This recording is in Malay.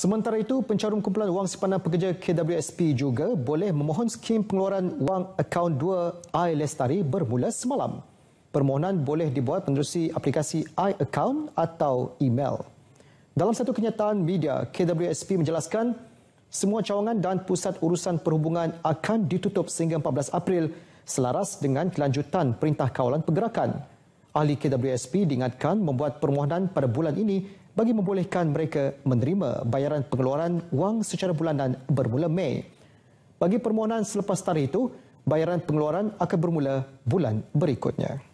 Sementara itu, pencarum kumpulan wang simpanan pekerja KWSP juga boleh memohon skim pengeluaran wang akaun 2i Lestari bermula semalam. Permohonan boleh dibuat menerusi aplikasi iAccount atau email. Dalam satu kenyataan media, KWSP menjelaskan semua cawangan dan pusat urusan perhubungan akan ditutup sehingga 14 April selaras dengan kelanjutan Perintah Kawalan Pergerakan. Ahli KWSP diingatkan membuat permohonan pada bulan ini bagi membolehkan mereka menerima bayaran pengeluaran wang secara bulanan bermula Mei. Bagi permohonan selepas tarikh itu, bayaran pengeluaran akan bermula bulan berikutnya.